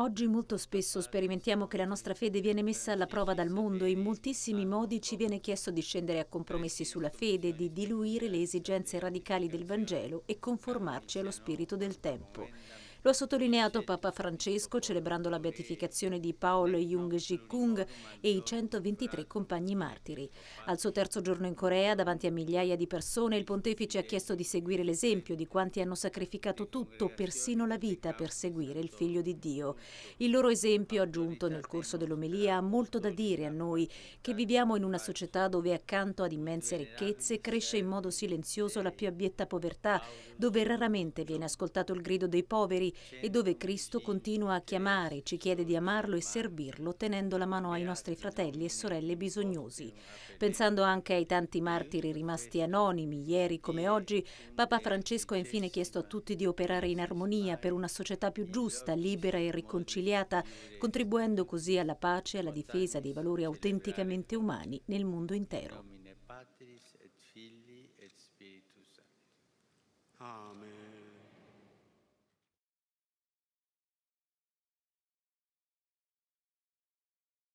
Oggi molto spesso sperimentiamo che la nostra fede viene messa alla prova dal mondo e in moltissimi modi ci viene chiesto di scendere a compromessi sulla fede, di diluire le esigenze radicali del Vangelo e conformarci allo spirito del tempo. Lo ha sottolineato Papa Francesco celebrando la beatificazione di Paolo Jung Ji-kung e i 123 compagni martiri. Al suo terzo giorno in Corea, davanti a migliaia di persone, il pontefice ha chiesto di seguire l'esempio di quanti hanno sacrificato tutto, persino la vita, per seguire il Figlio di Dio. Il loro esempio, aggiunto nel corso dell'omelia, ha molto da dire a noi, che viviamo in una società dove accanto ad immense ricchezze cresce in modo silenzioso la più abietta povertà, dove raramente viene ascoltato il grido dei poveri e dove Cristo continua a chiamare, ci chiede di amarlo e servirlo tenendo la mano ai nostri fratelli e sorelle bisognosi. Pensando anche ai tanti martiri rimasti anonimi, ieri come oggi, Papa Francesco ha infine chiesto a tutti di operare in armonia per una società più giusta, libera e riconciliata, contribuendo così alla pace e alla difesa dei valori autenticamente umani nel mondo intero. Patris et Filii et Spiritus Sancti.